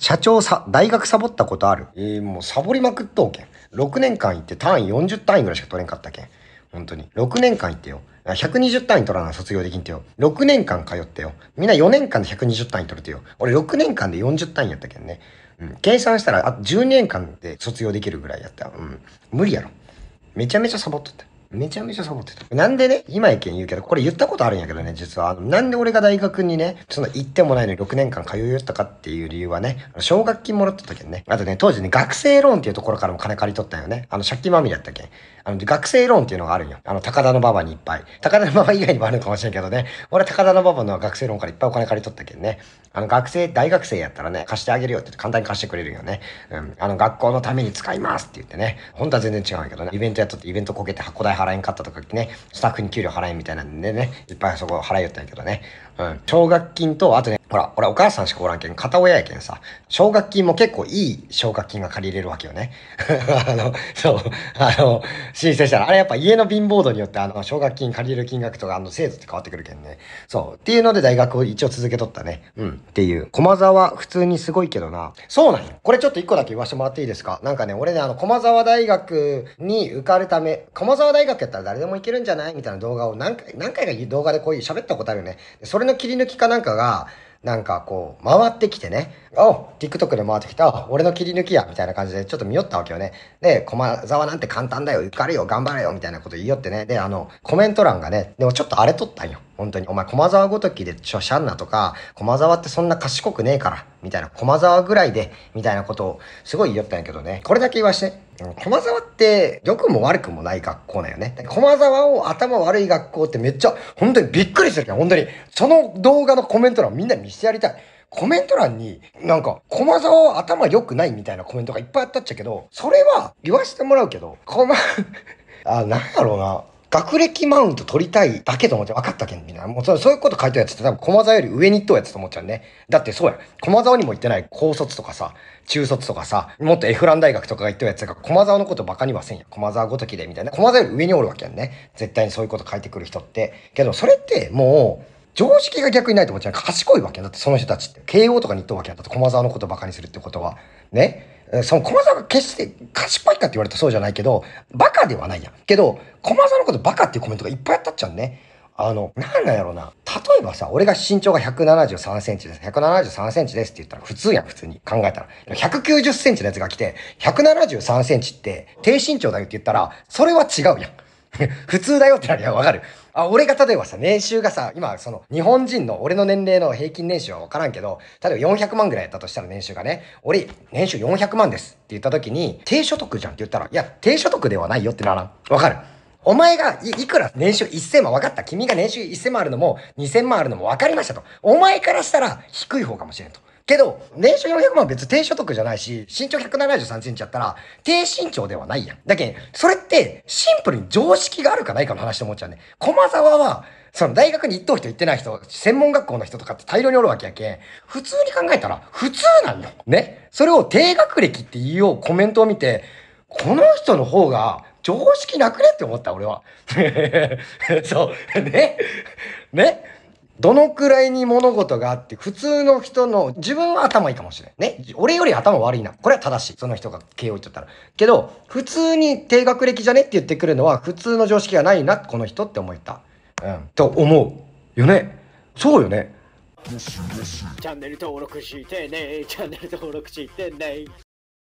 社長さ、大学サボったことあるえー、もうサボりまくっとうけん。6年間行って単位40単位ぐらいしか取れんかったけん。本当に。6年間行ってよ。120単位取らな卒業できんてよ。6年間通ってよ。みんな4年間で120単位取るてよ。俺6年間で40単位やったけんね。うん。計算したら、あと12年間で卒業できるぐらいやった。うん。無理やろ。めちゃめちゃサボっとった。めちゃめちゃサボってた。なんでね、今意見言うけど、これ言ったことあるんやけどね、実は。なんで俺が大学にね、その行ってもないのに6年間通いよったかっていう理由はね、奨学金もらった時にね、あとね、当時ね、学生ローンっていうところからも金借り取ったよね。あの、借金まみれやったけん。あの学生ローンっていうのがあるんよ。あの、高田の馬場にいっぱい。高田の馬場以外にもあるのかもしれんけどね。俺高田の馬場の学生ローンからいっぱいお金借りとったけんね。あの、学生、大学生やったらね、貸してあげるよって簡単に貸してくれるよね。うん。あの、学校のために使いますって言ってね。本当は全然違うんやけどね。イベントやっとってイベントこけて箱代払えんかったとかね、スタッフに給料払えんみたいなんでね、いっぱいそこ払いよったんやけどね。うん。奨学金と、あとね、ほら、俺お母さんしかおらんけん、片親やけんさ、奨学金も結構いい奨学金が借りれるわけよね。あの、そう、あの、申請したら、あれやっぱ家の貧乏度によって、あの、奨学金借りる金額とか、あの、制度って変わってくるけんね。そう。っていうので大学を一応続けとったね。うん。っていう。駒沢普通にすごいけどな。そうなんよ。これちょっと一個だけ言わせてもらっていいですかなんかね、俺ね、あの、駒沢大学に受かるため、駒沢大学やったら誰でもいけるんじゃないみたいな動画を何回、何回か動画でこういう喋ったことあるよね。それの切り抜きかなんかが、なんかこう、回ってきてね、お !TikTok で回ってきて、俺の切り抜きやみたいな感じで、ちょっと見よったわけよね。で、駒沢なんて簡単だよ、受かるよ、頑張れよみたいなこと言いよってね。で、あの、コメント欄がね、でもちょっと荒れとったんよ。本当に、お前駒沢ごときでちょ、シャンナとか、駒沢ってそんな賢くねえから、みたいな、駒沢ぐらいで、みたいなことを、すごい言いったんやけどね。これだけ言わして、駒沢って、良くも悪くもない学校なんよね。駒沢を頭悪い学校ってめっちゃ、本当にびっくりするけど、本当に。その動画のコメント欄みんな見せてやりたい。コメント欄に、なんか、駒沢頭良くないみたいなコメントがいっぱいあったっちゃけど、それは言わせてもらうけど、駒 あ、なんだろうな。学歴マウント取りたいだけと思って分かったけん、みたいな。もうそういうこと書いてるやつって多分駒沢より上に行っとうやつと思っちゃうね。だってそうや。駒沢にも行ってない高卒とかさ、中卒とかさ、もっとエフラン大学とかが行っとうやつが駒沢のことバカにはせんや。駒沢ごときでみたいな。駒沢より上におるわけやんね。絶対にそういうこと書いてくる人って。けどそれってもう、常識が逆にないと思っちゃう。賢いわけだってその人たちって。慶応とかに行っとうわけやん。だって駒沢のことバカにするってことは。ね。その駒沢が決して賢っいかって言われたらそうじゃないけど、バカではないやん。けど、駒沢のことバカっていうコメントがいっぱいあったっちゃうね。あの、なんなんやろうな。例えばさ、俺が身長が173センチです。173センチですって言ったら普通やん、普通に考えたら。190センチのやつが来て、173センチって低身長だよって言ったら、それは違うやん。普通だよってなるやん、わかる。あ俺が例えばさ、年収がさ、今、その、日本人の俺の年齢の平均年収は分からんけど、例えば400万ぐらいやったとしたら年収がね、俺、年収400万ですって言った時に、低所得じゃんって言ったら、いや、低所得ではないよってならん。わかるお前がいくら年収1000万分かった。君が年収1000万あるのも2000万あるのも分かりましたと。お前からしたら低い方かもしれんと。けど、年収400万別に低所得じゃないし、身長173センチやったら、低身長ではないやん。だけど、それって、シンプルに常識があるかないかの話と思っちゃうね。駒沢は、その大学に行っとう人行ってない人、専門学校の人とかって大量におるわけやけん、普通に考えたら普通なんよ。ね。それを低学歴って言おうコメントを見て、この人の方が常識なくねって思った、俺は。そう。ね。ね。どのくらいに物事があって、普通の人の、自分は頭いいかもしれん。ね。俺より頭悪いな。これは正しい。その人が KO 言っちゃったら。けど、普通に低学歴じゃねって言ってくるのは、普通の常識がないな、この人って思った。うん。と思う。よね。そうよね。チャンネル登録してねチャンネル登録してね